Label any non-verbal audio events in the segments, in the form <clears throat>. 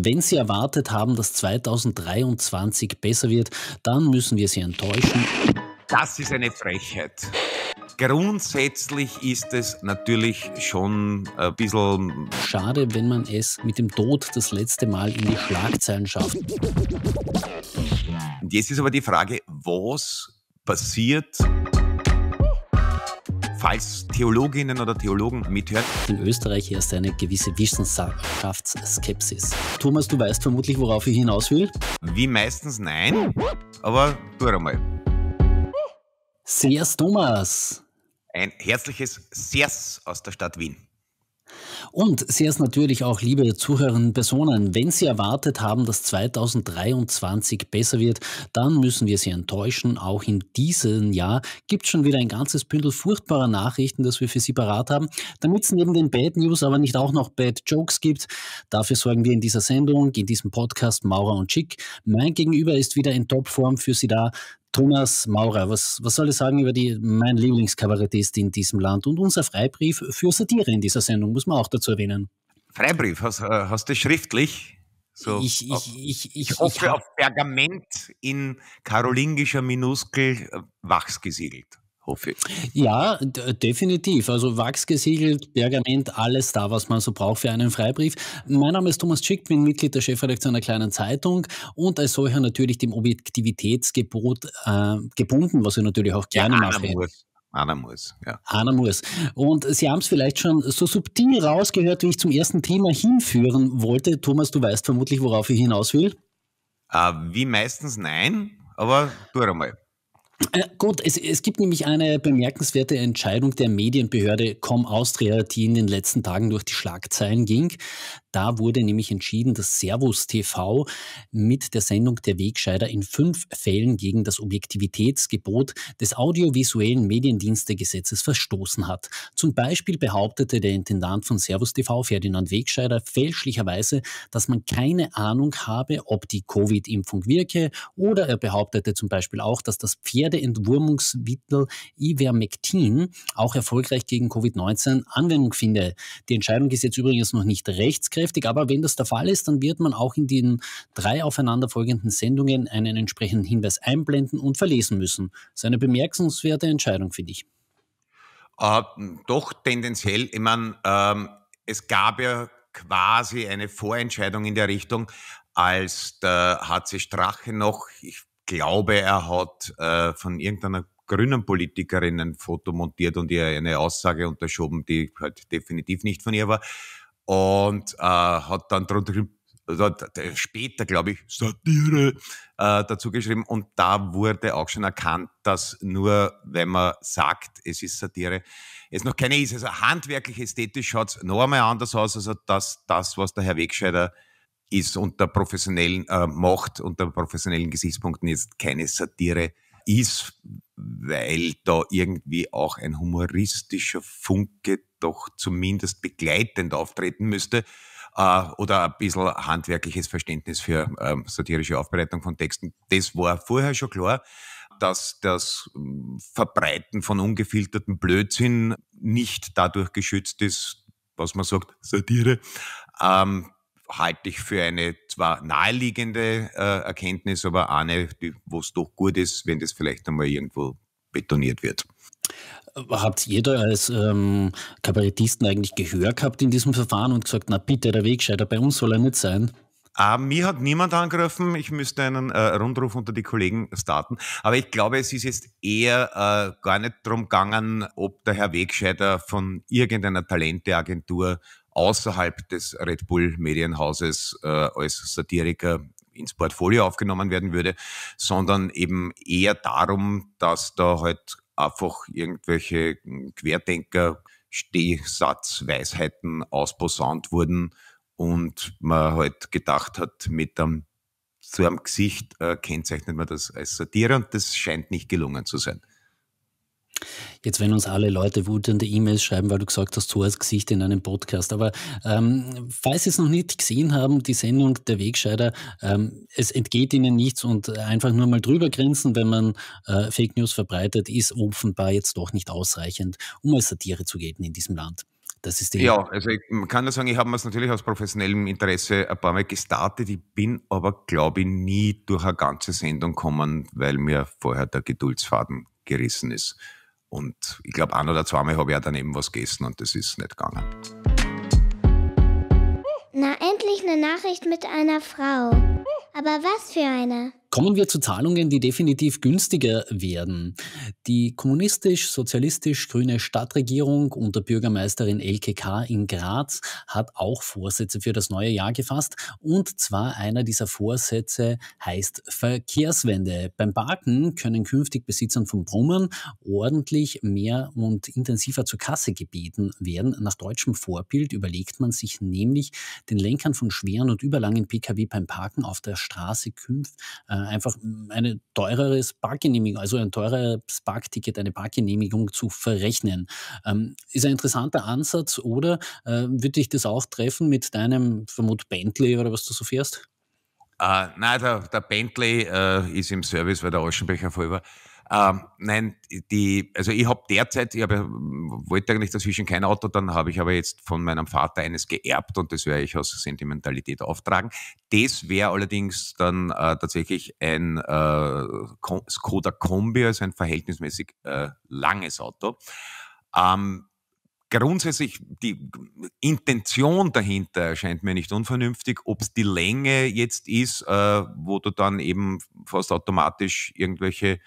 Wenn Sie erwartet haben, dass 2023 besser wird, dann müssen wir Sie enttäuschen. Das ist eine Frechheit. Grundsätzlich ist es natürlich schon äh, ein bisschen schade, wenn man es mit dem Tod das letzte Mal in die Schlagzeilen schafft. Und jetzt ist aber die Frage, was passiert? falls Theologinnen oder Theologen mithören. In Österreich herrscht eine gewisse Wissenschaftsskepsis. Thomas, du weißt vermutlich, worauf ich hinaus will? Wie meistens nein, aber tu einmal. Sehr's, Thomas! Ein herzliches Sehr's aus der Stadt Wien. Und sehr natürlich auch, liebe Zuhörerinnen und Personen, wenn Sie erwartet haben, dass 2023 besser wird, dann müssen wir Sie enttäuschen. Auch in diesem Jahr gibt es schon wieder ein ganzes Bündel furchtbarer Nachrichten, das wir für Sie parat haben. Damit es neben den Bad News aber nicht auch noch Bad Jokes gibt, dafür sorgen wir in dieser Sendung, in diesem Podcast Maurer und Schick. Mein Gegenüber ist wieder in Topform für Sie da. Thomas Maurer, was, was soll ich sagen über die, mein Lieblingskabarettist in diesem Land und unser Freibrief für Satire in dieser Sendung, muss man auch dazu erwähnen. Freibrief, hast, äh, hast du schriftlich? So, ich, ich, auf, äh, ich, ich, hoffe, auf Pergament in karolingischer Minuskel äh, wachs gesiegelt hoffe ich. Ja, definitiv. Also Wachs gesiegelt, Pergament, alles da, was man so braucht für einen Freibrief. Mein Name ist Thomas Schick, bin Mitglied der Chefredaktion der Kleinen Zeitung und als solcher natürlich dem Objektivitätsgebot äh, gebunden, was ich natürlich auch gerne ja, mache. Muss. Anna muss, ja. Anna muss. Und Sie haben es vielleicht schon so subtil rausgehört, wie ich zum ersten Thema hinführen wollte. Thomas, du weißt vermutlich, worauf ich hinaus will. Äh, wie meistens nein, aber tu einmal. Äh, gut, es, es, gibt nämlich eine bemerkenswerte Entscheidung der Medienbehörde Com Austria, die in den letzten Tagen durch die Schlagzeilen ging. Da wurde nämlich entschieden, dass Servus TV mit der Sendung Der Wegscheider in fünf Fällen gegen das Objektivitätsgebot des audiovisuellen Mediendienstegesetzes verstoßen hat. Zum Beispiel behauptete der Intendant von Servus TV, Ferdinand Wegscheider, fälschlicherweise, dass man keine Ahnung habe, ob die Covid-Impfung wirke oder er behauptete zum Beispiel auch, dass das Pferdeentwurmungsmittel Ivermectin auch erfolgreich gegen Covid-19 Anwendung finde. Die Entscheidung ist jetzt übrigens noch nicht rechtsgreifend aussagekräftig, aber wenn das der Fall ist, dann wird man auch in den drei aufeinanderfolgenden Sendungen einen entsprechenden Hinweis einblenden und verlesen müssen. Das ist eine bemerkenswerte Entscheidung, finde ich. Äh, doch tendenziell, ich meine, ähm, es gab ja quasi eine Vorentscheidung in der Richtung, als der HC Strache noch, ich glaube, er hat äh, von irgendeiner grünen Politikerin ein Foto montiert und ihr eine Aussage unterschoben, die halt definitiv nicht von ihr war und äh, hat dann drunter also, später, glaube ich, Satire äh, dazu geschrieben. Und da wurde auch schon erkannt, dass nur, wenn man sagt, es ist Satire, es noch keine ist. Also handwerklich, ästhetisch schaut es noch einmal anders aus, also dass das, was der Herr Wegscheider ist unter professionellen äh, Macht, unter professionellen Gesichtspunkten jetzt keine Satire ist ist, weil da irgendwie auch ein humoristischer Funke doch zumindest begleitend auftreten müsste äh, oder ein bisschen handwerkliches Verständnis für ähm, satirische Aufbereitung von Texten. Das war vorher schon klar, dass das hm, Verbreiten von ungefilterten Blödsinn nicht dadurch geschützt ist, was man sagt, Satire, ähm, halte ich für eine zwar naheliegende äh, Erkenntnis, aber eine, wo es doch gut ist, wenn das vielleicht einmal irgendwo betoniert wird. Habt ihr da als ähm, Kabarettisten eigentlich Gehör gehabt in diesem Verfahren und gesagt, na bitte, der Wegscheider bei uns soll er nicht sein? Uh, mir hat niemand angegriffen. Ich müsste einen äh, Rundruf unter die Kollegen starten. Aber ich glaube, es ist jetzt eher äh, gar nicht darum gegangen, ob der Herr Wegscheider von irgendeiner Talenteagentur außerhalb des Red Bull Medienhauses äh, als Satiriker ins Portfolio aufgenommen werden würde, sondern eben eher darum, dass da halt einfach irgendwelche Querdenker Stehsatzweisheiten ausposaunt wurden und man halt gedacht hat, mit einem, so einem Gesicht äh, kennzeichnet man das als Satire und das scheint nicht gelungen zu sein. Jetzt, wenn uns alle Leute wutende E-Mails schreiben, weil du gesagt hast, so als Gesicht in einem Podcast. Aber ähm, falls Sie es noch nicht gesehen haben, die Sendung der Wegscheider, ähm, es entgeht Ihnen nichts und einfach nur mal drüber grinsen, wenn man äh, Fake News verbreitet, ist offenbar jetzt doch nicht ausreichend, um als Satire zu gelten in diesem Land. Das ist die ja, also ich kann nur sagen, ich habe es natürlich aus professionellem Interesse ein paar Mal gestartet. Ich bin aber, glaube ich, nie durch eine ganze Sendung gekommen, weil mir vorher der Geduldsfaden gerissen ist. Und ich glaube, ein oder zweimal habe ich auch daneben was gegessen und das ist nicht gegangen. Na, endlich eine Nachricht mit einer Frau. Aber was für eine? Kommen wir zu Zahlungen, die definitiv günstiger werden. Die kommunistisch-sozialistisch-grüne Stadtregierung unter Bürgermeisterin LKK in Graz hat auch Vorsätze für das neue Jahr gefasst. Und zwar einer dieser Vorsätze heißt Verkehrswende. Beim Parken können künftig Besitzern von Brummern ordentlich mehr und intensiver zur Kasse gebeten werden. Nach deutschem Vorbild überlegt man sich nämlich, den Lenkern von schweren und überlangen Pkw beim Parken auf der Straße künftig äh, äh, einfach eine teurere Parkgenehmigung, also ein teureres Parkticket, eine Parkgenehmigung zu verrechnen. Ähm, ist ein interessanter Ansatz oder äh, würde dich das auch treffen mit deinem vermut Bentley oder was du so fährst? Uh, nein, der, der Bentley uh, ist im Service, weil der Aschenbecher voll war. Ähm, nein, die, also ich habe derzeit, ich habe, wollte eigentlich dazwischen kein Auto, dann habe ich aber jetzt von meinem Vater eines geerbt und das werde ich aus Sentimentalität auftragen. Das wäre allerdings dann äh, tatsächlich ein äh, Skoda Kombi, also ein verhältnismäßig äh, langes Auto. Ähm, grundsätzlich die Intention dahinter erscheint mir nicht unvernünftig. Ob es die Länge jetzt ist, äh, wo du dann eben fast automatisch irgendwelche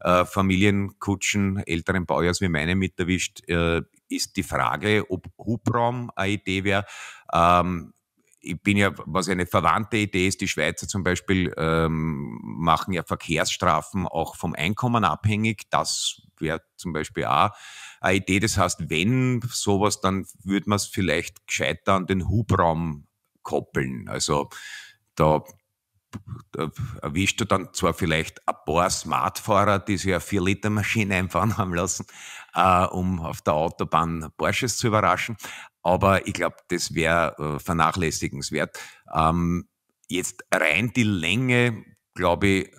äh, Familienkutschen älteren Baujahrs wie meine mit erwischt, äh, ist die Frage, ob Hubraum eine Idee wäre. Ähm, ich bin ja, was eine verwandte Idee ist, die Schweizer zum Beispiel ähm, machen ja Verkehrsstrafen auch vom Einkommen abhängig. Das wäre zum Beispiel auch eine Idee. Das heißt, wenn sowas, dann würde man es vielleicht gescheiter an den Hubraum koppeln. Also da äh, erwischt du dann zwar vielleicht ein paar Smartfahrer, die sich eine 4-Liter-Maschine einfahren haben lassen, äh, um auf der Autobahn Porsches zu überraschen, aber ich glaube, das wäre äh, vernachlässigenswert. Ähm, jetzt rein die Länge, glaube ich,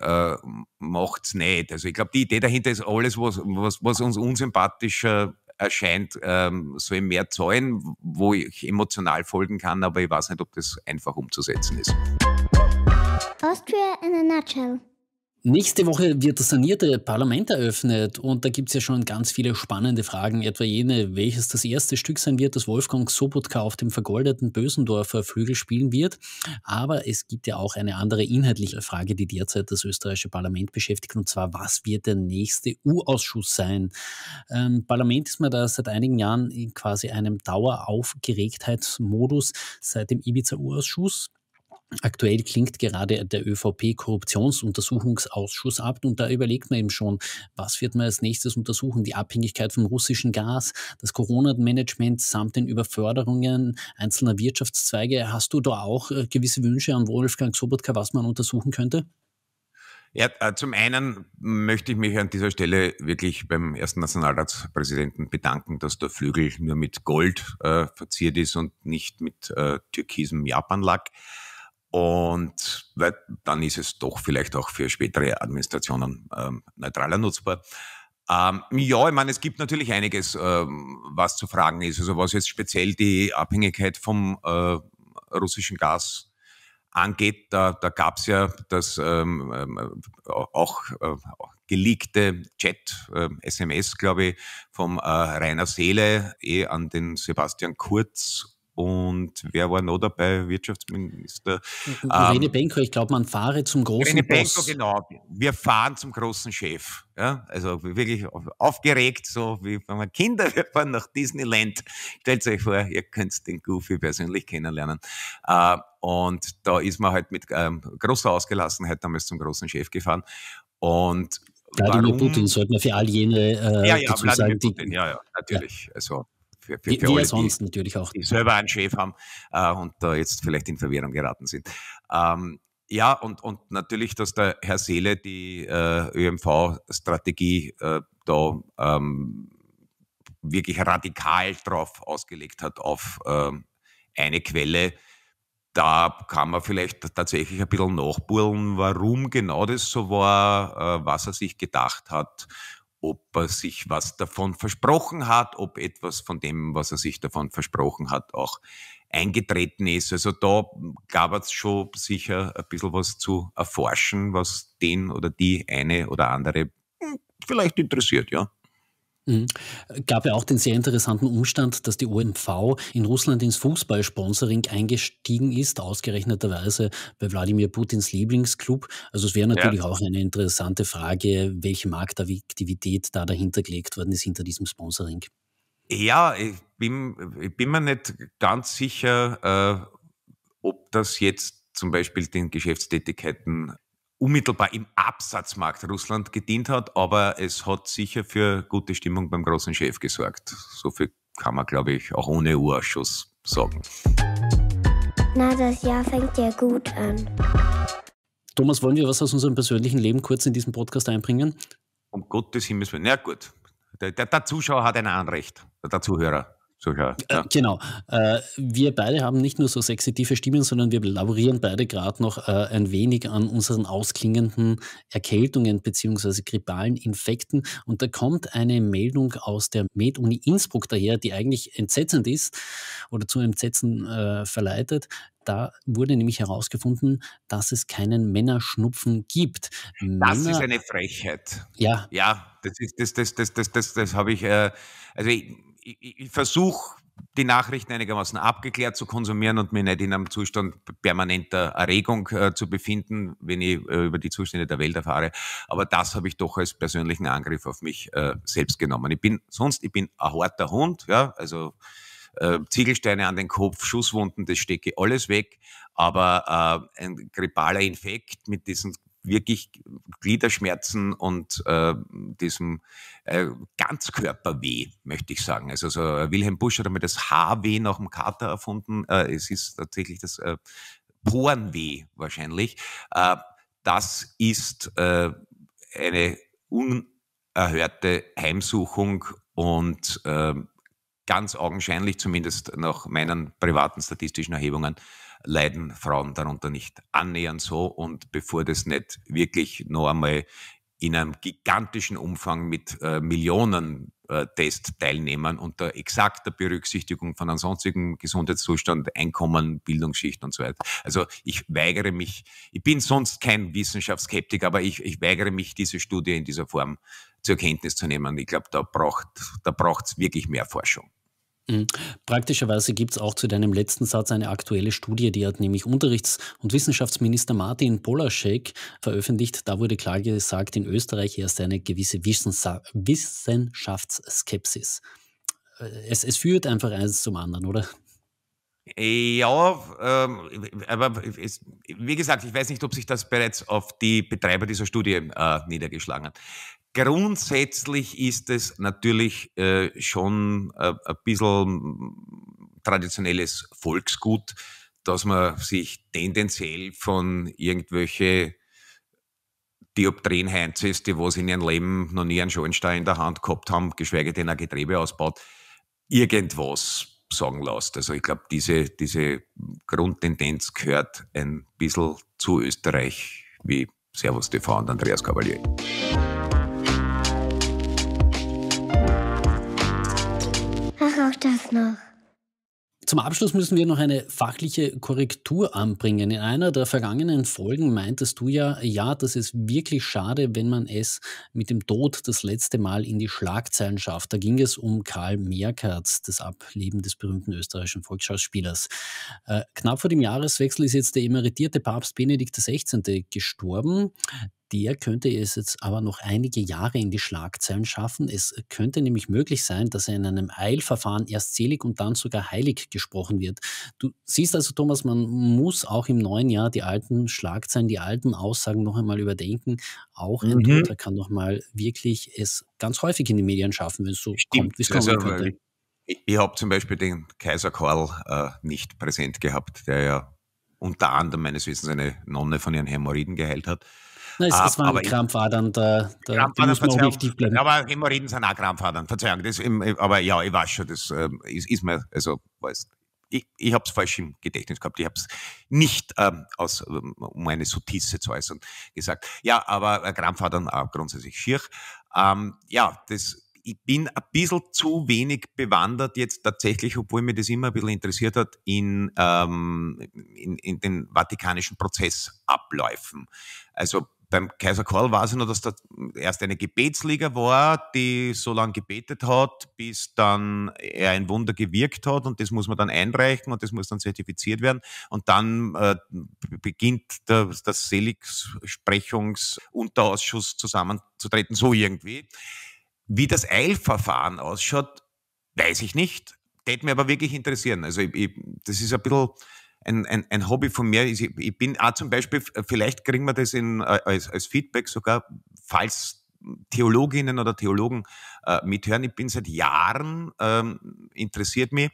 macht es nicht. Also ich glaube, die Idee dahinter ist, alles, was, was, was uns unsympathischer erscheint, ähm, soll mehr zahlen, wo ich emotional folgen kann, aber ich weiß nicht, ob das einfach umzusetzen ist. Austria in a nutshell. Nächste Woche wird das sanierte Parlament eröffnet und da gibt es ja schon ganz viele spannende Fragen, etwa jene, welches das erste Stück sein wird, das Wolfgang Sobotka auf dem vergoldeten Bösendorfer Flügel spielen wird. Aber es gibt ja auch eine andere inhaltliche Frage, die derzeit das österreichische Parlament beschäftigt, und zwar, was wird der nächste U-Ausschuss sein? Ähm, Parlament ist man da seit einigen Jahren in quasi einem Daueraufgeregtheitsmodus seit dem Ibiza-U-Ausschuss Aktuell klingt gerade der ÖVP-Korruptionsuntersuchungsausschuss ab und da überlegt man eben schon, was wird man als nächstes untersuchen? Die Abhängigkeit vom russischen Gas, das Corona-Management samt den Überförderungen einzelner Wirtschaftszweige. Hast du da auch äh, gewisse Wünsche an Wolfgang Sobotka, was man untersuchen könnte? Ja, äh, zum einen möchte ich mich an dieser Stelle wirklich beim ersten Nationalratspräsidenten bedanken, dass der Flügel nur mit Gold äh, verziert ist und nicht mit äh, türkisem Japanlack. lack und dann ist es doch vielleicht auch für spätere Administrationen ähm, neutraler nutzbar. Ähm, ja, ich meine, es gibt natürlich einiges, ähm, was zu fragen ist. Also was jetzt speziell die Abhängigkeit vom äh, russischen Gas angeht, da, da gab es ja das ähm, ähm, auch äh, geleakte Chat, äh, SMS, glaube ich, vom äh, Rainer Seele eh an den Sebastian Kurz und wer war noch dabei? Wirtschaftsminister. Irene ähm, Benko, ich glaube, man fahre zum großen Irene Boss. Benko, genau. Wir fahren zum großen Chef. Ja, also wirklich aufgeregt, so wie wenn man Kinder, <laughs> wir fahren nach Disneyland. Stellt euch vor, ihr könnt den Goofy persönlich kennenlernen. Äh, und da ist man halt mit ähm, großer Ausgelassenheit damals zum großen Chef gefahren. Und Wladimir Putin sollte man für all jene äh, ja, ja, dazu sagen, die, ja, ja, natürlich. Ja. Also für, für, die, für alle, sonst die, natürlich auch. die selber einen Chef haben äh, und da äh, jetzt vielleicht in Verwirrung geraten sind. Ähm, ja, und, und natürlich, dass der Herr Seele die äh, ÖMV-Strategie äh, da ähm, wirklich radikal drauf ausgelegt hat auf ähm, eine Quelle, da kann man vielleicht tatsächlich ein bisschen nachbohren, warum genau das so war, äh, was er sich gedacht hat, ob er sich was davon versprochen hat, ob etwas von dem, was er sich davon versprochen hat, auch eingetreten ist. Also da gab es schon sicher ein bisschen was zu erforschen, was den oder die eine oder andere hm, vielleicht interessiert, ja. Mhm. Gab ja auch den sehr interessanten Umstand, dass die OMV in Russland ins Fußballsponsoring eingestiegen ist, ausgerechneterweise bei Wladimir Putins Lieblingsclub. Also es wäre natürlich ja. auch eine interessante Frage, welche Marktaktivität da dahinter gelegt worden ist hinter diesem Sponsoring. Ja, ich bin, ich bin mir nicht ganz sicher, äh, ob das jetzt zum Beispiel den Geschäftstätigkeiten unmittelbar im Absatzmarkt Russland gedient hat, aber es hat sicher für gute Stimmung beim großen Chef gesorgt. So viel kann man, glaube ich, auch ohne u sagen. Na, das Jahr fängt ja gut an. Thomas, wollen wir was aus unserem persönlichen Leben kurz in diesen Podcast einbringen? Um Gottes Himmels Willen. Na gut. Der, der, der Zuschauer hat ein Anrecht, der Zuhörer sogar. Ja. Äh, genau. Äh, wir beide haben nicht nur so sexy tiefe Stimmen, sondern wir laborieren beide gerade noch äh, ein wenig an unseren ausklingenden Erkältungen bzw. grippalen Infekten. Und da kommt eine Meldung aus der Med-Uni Innsbruck daher, die eigentlich entsetzend ist oder zu Entsetzen äh, verleitet. Da wurde nämlich herausgefunden, dass es keinen Männerschnupfen gibt. Das ist eine Frechheit. Ja. Ja, das ist das, das, das, das, das, das habe ich. Äh, also ich, ich, ich versuche, die Nachrichten einigermaßen abgeklärt zu konsumieren und mich nicht in einem Zustand permanenter Erregung äh, zu befinden, wenn ich äh, über die Zustände der Welt erfahre. Aber das habe ich doch als persönlichen Angriff auf mich äh, selbst genommen. Ich bin sonst, ich bin ein harter Hund, ja, also äh, Ziegelsteine an den Kopf, Schusswunden, das stecke alles weg. Aber äh, ein grippaler Infekt mit diesen wirklich Gliederschmerzen und äh, diesem äh, Ganzkörperweh, möchte ich sagen. Also so, äh, Wilhelm Busch hat einmal das Haarweh nach dem Kater erfunden. Äh, es ist tatsächlich das äh, Porenweh wahrscheinlich. Äh, das ist äh, eine unerhörte Heimsuchung und äh, ganz augenscheinlich, zumindest nach meinen privaten statistischen Erhebungen, leiden Frauen darunter nicht annähernd so. Und bevor das nicht wirklich noch einmal in einem gigantischen Umfang mit äh, Millionen äh, Testteilnehmern unter exakter Berücksichtigung von ansonstigen Gesundheitszustand, Einkommen, Bildungsschicht und so weiter. Also ich weigere mich, ich bin sonst kein Wissenschaftsskeptiker, aber ich, ich weigere mich, diese Studie in dieser Form zur Kenntnis zu nehmen. Ich glaube, da braucht da braucht's wirklich mehr Forschung. Mhm. Praktischerweise gibt es auch zu deinem letzten Satz eine aktuelle Studie, die hat nämlich Unterrichts- und Wissenschaftsminister Martin Polaschek veröffentlicht. Da wurde klar gesagt, in Österreich erst eine gewisse Wissenschaftsskepsis. Äh, es, es, führt einfach eins zum anderen, oder? Ja, ähm, aber es, wie gesagt, ich weiß nicht, ob sich das bereits auf die Betreiber dieser Studie äh, niedergeschlagen hat. Grundsätzlich ist es natürlich äh, schon äh, ein bisschen traditionelles Volksgut, dass man sich tendenziell von irgendwelche Dioptrienheinzes, die was in ihrem Leben noch nie einen Schornstein in der Hand gehabt haben, geschweige denn ein Getriebe ausbaut, irgendwas sagen lässt. Also ich glaube, diese, diese Grundtendenz gehört ein bisschen zu Österreich, wie Servus TV und Andreas Cavalier. Zum Abschluss müssen wir noch eine fachliche Korrektur anbringen. In einer der vergangenen Folgen meintest du ja, ja, das ist wirklich schade, wenn man es mit dem Tod das letzte Mal in die Schlagzeilen schafft. Da ging es um Karl Merkerz, das Ableben des berühmten österreichischen Volksschauspielers. Äh, knapp vor dem Jahreswechsel ist jetzt der emeritierte Papst Benedikt XVI. gestorben der könnte es jetzt aber noch einige Jahre in die Schlagzeilen schaffen. Es könnte nämlich möglich sein, dass er in einem Eilverfahren erst selig und dann sogar heilig gesprochen wird. Du siehst also, Thomas, man muss auch im neuen Jahr die alten Schlagzeilen, die alten Aussagen noch einmal überdenken. Auch ein mhm. Toter kann noch mal wirklich es ganz häufig in die Medien schaffen, wenn es so Stimmt. kommt, wie es kommen also, könnte. Ich, habe zum Beispiel den Kaiser Karl äh, nicht präsent gehabt, der ja unter anderem meines Wissens eine Nonne von ihren Hämorrhoiden geheilt hat. Nein, es, ah, es waren aber Krampfadern, da, da Krampfadern, muss man objektiv bleiben. Aber Hämorrhoiden sind auch Krampfadern, Verzeihung. Das, äh, aber ja, ich weiß schon, das ähm, ist, ist mir, also, weiß, ich, ich habe es falsch im Gedächtnis gehabt. Ich habe es nicht, ähm, aus, ähm, um eine Sotisse zu äußern, gesagt. Ja, aber äh, Krampfadern auch grundsätzlich schier. Ähm, ja, das ich bin ein bisschen zu wenig bewandert jetzt tatsächlich, obwohl mir das immer ein bisschen interessiert hat, in, ähm, in, in den vatikanischen Prozessabläufen. Also beim Kaiser Karl weiß ich noch, dass da erst eine Gebetsliga war, die so lange gebetet hat, bis dann er ein Wunder gewirkt hat und das muss man dann einreichen und das muss dann zertifiziert werden und dann äh, beginnt das, der Seligsprechungsunterausschuss zusammenzutreten, so irgendwie. Wie das Eilverfahren ausschaut, weiß ich nicht. Tät mir aber wirklich interessieren. Also ich, ich, das ist ein bisschen ein, ein, ein Hobby von mir. Ich, ich bin auch zum Beispiel, vielleicht kriegen wir das in, äh, als, als Feedback sogar, falls Theologinnen oder Theologen äh, mithören. Ich bin seit Jahren, ähm, interessiert mich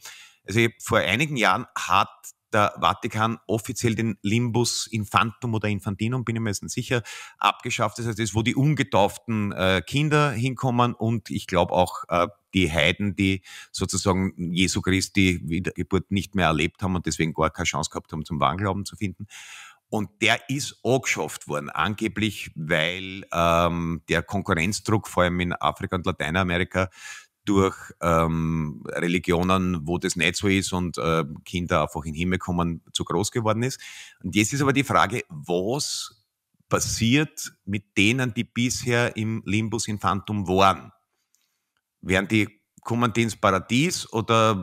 also vor einigen Jahren hat der Vatikan offiziell den Limbus Infantum oder Infantinum, bin ich mir jetzt sicher, abgeschafft. Das heißt, das ist, wo die ungetauften äh, Kinder hinkommen und ich glaube auch äh, die Heiden, die sozusagen Jesu Christi Wiedergeburt nicht mehr erlebt haben und deswegen gar keine Chance gehabt haben, zum Wahnglauben zu finden. Und der ist angeschafft worden, angeblich, weil ähm, der Konkurrenzdruck vor allem in Afrika und Lateinamerika durch ähm, Religionen, wo das nicht so ist und äh, Kinder einfach in den Himmel kommen, zu groß geworden ist. Und jetzt ist aber die Frage, was passiert mit denen, die bisher im Limbus Infantum waren? Werden die kommen die ins Paradies oder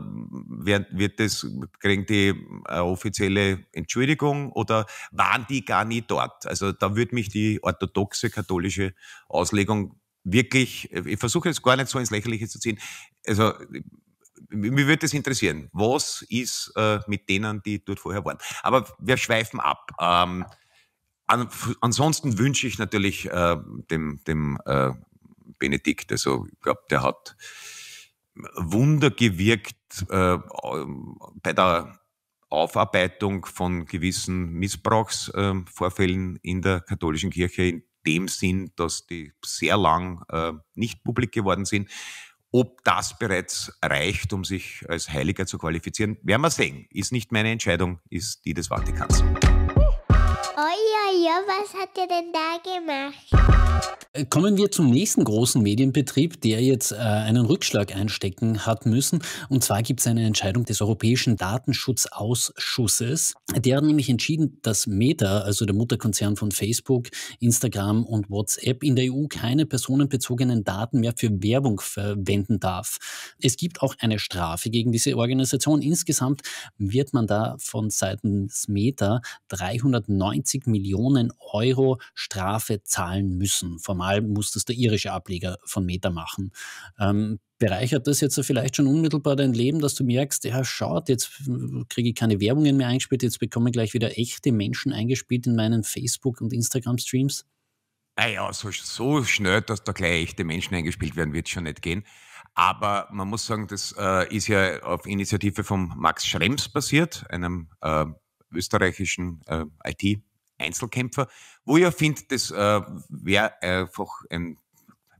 wird, wird das, kriegen die eine offizielle Entschuldigung oder waren die gar nie dort? Also da würde mich die orthodoxe katholische Auslegung wirklich, ich versuche jetzt gar nicht so ins Lächerliche zu ziehen. Also, mir würde es interessieren, was ist äh, mit denen, die dort vorher waren. Aber wir schweifen ab. Ähm, an, ansonsten wünsche ich natürlich äh, dem, dem äh, Benedikt, also ich glaube, der hat Wunder gewirkt äh, bei der Aufarbeitung von gewissen Missbrauchsvorfällen ähm, in der katholischen Kirche in dem Sinn, dass die sehr lang äh, nicht publik geworden sind. Ob das bereits reicht, um sich als Heiliger zu qualifizieren, werden wir sehen. Ist nicht meine Entscheidung, ist die des Vatikans. Oh ja, ja, was hat ihr denn da gemacht? Äh, kommen wir zum nächsten großen Medienbetrieb, der jetzt äh, einen Rückschlag einstecken hat müssen. Und zwar gibt es eine Entscheidung des Europäischen Datenschutzausschusses. Der hat nämlich entschieden, dass Meta, also der Mutterkonzern von Facebook, Instagram und WhatsApp, in der EU keine personenbezogenen Daten mehr für Werbung verwenden darf. Es gibt auch eine Strafe gegen diese Organisation. Insgesamt wird man da von Seiten Meta 390 Millionen Euro Strafe zahlen müssen. Ähm, formal muss das der irische Ableger von Meta machen. Ähm, bereichert das jetzt vielleicht schon unmittelbar dein Leben, dass du merkst, ja, schaut, jetzt kriege ich keine Werbungen mehr eingespielt, jetzt bekomme ich gleich wieder echte Menschen eingespielt in meinen Facebook- und Instagram-Streams? Naja, ah so, so, schnell, dass da gleich echte Menschen eingespielt werden, wird schon nicht gehen. Aber man muss sagen, das äh, ist ja auf Initiative von Max Schrems basiert, einem äh, österreichischen äh, IT- Einzelkämpfer, wo ich ja finde, das äh, wäre einfach ein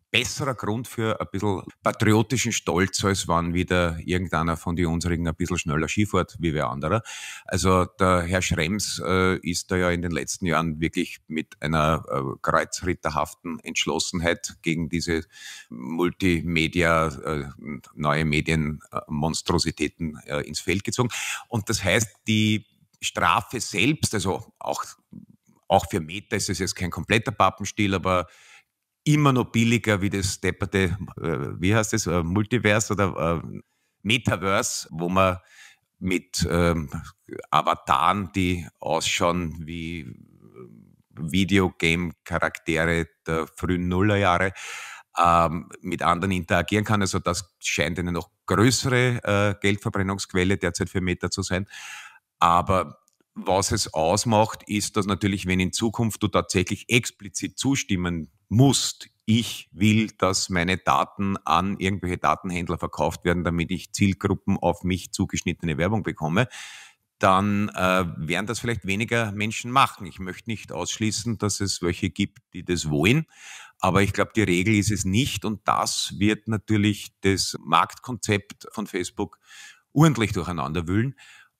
besserer Grund für ein bisschen patriotischen Stolz, als wenn wieder irgendeiner von den unsrigen ein bisschen schneller Skifahrt wie wer anderer. Also der Herr Schrems äh, ist da ja in den letzten Jahren wirklich mit einer äh, kreuzritterhaften Entschlossenheit gegen diese Multimedia, äh, neue Medienmonstrositäten äh, ins Feld gezogen. Und das heißt, die Strafe selbst, also auch auch für Meta ist es jetzt kein kompletter Pappenstiel, aber immer noch billiger wie das depperte, äh, wie heißt das, äh, Multiverse oder äh, Metaverse, wo man mit ähm, Avataren, die ausschauen wie äh, Videogame-Charaktere der frühen Nullerjahre, ähm, mit anderen interagieren kann. Also das scheint eine noch größere äh, Geldverbrennungsquelle derzeit für Meta zu sein. Aber was es ausmacht, ist, dass natürlich, wenn in Zukunft du tatsächlich explizit zustimmen musst, ich will, dass meine Daten an irgendwelche Datenhändler verkauft werden, damit ich Zielgruppen auf mich zugeschnittene Werbung bekomme, dann äh, werden das vielleicht weniger Menschen machen. Ich möchte nicht ausschließen, dass es welche gibt, die das wollen, aber ich glaube, die Regel ist es nicht und das wird natürlich das Marktkonzept von Facebook ordentlich durcheinander wühlen.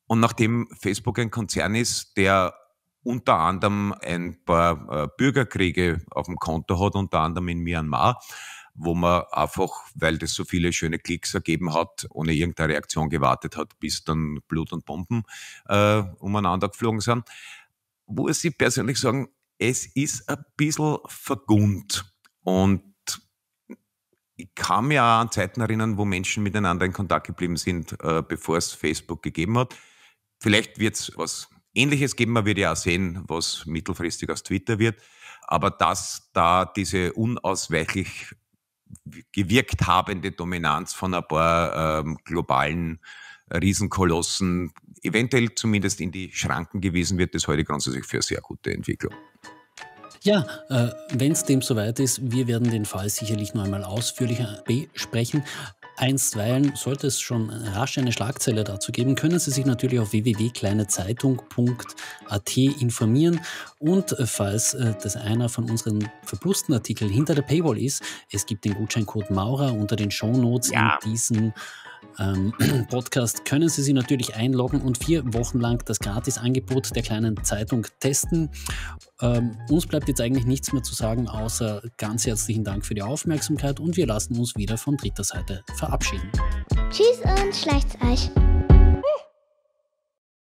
Und nachdem Facebook ein Konzern ist, der unter anderem ein paar äh, Bürgerkriege auf dem Konto hat, unter anderem in Myanmar, wo man einfach, weil das so viele schöne Klicks ergeben hat, ohne irgendeine Reaktion gewartet hat, bis dann Blut und Bomben äh, umeinander geflogen sind. Wo Sie persönlich sagen, es ist ein bisschen vergund. Und ich kann mich auch an Zeiten erinnern, wo Menschen miteinander in Kontakt geblieben sind, äh, bevor es Facebook gegeben hat. Vielleicht wird es was Ähnliches geben. Man wird ja auch sehen, was mittelfristig aus Twitter wird. Aber dass da diese unausweichlich gewirkt habende Dominanz von ein paar ähm, globalen äh, Riesenkolossen eventuell zumindest in die Schranken gewiesen wird, das heute grundsätzlich für eine sehr gute Entwicklung. Ja, äh, wenn es dem soweit ist, wir werden den Fall sicherlich noch einmal ausführlicher besprechen. Einstweilen sollte es schon rasch eine Schlagzeile dazu geben, können Sie sich natürlich auf www.kleinezeitung.at informieren und äh, falls äh, das einer von unseren verblussten Artikeln hinter der Paywall ist, es gibt den Gutscheincode Maurer unter den Shownotes ja. in diesem ähm, <clears throat> Podcast können Sie sich natürlich einloggen und vier Wochen lang das Gratisangebot der kleinen Zeitung testen. Ähm, uns bleibt jetzt eigentlich nichts mehr zu sagen, außer ganz herzlichen Dank für die Aufmerksamkeit und wir lassen uns wieder von dritter Seite verabschieden. Tschüss und schleicht's euch!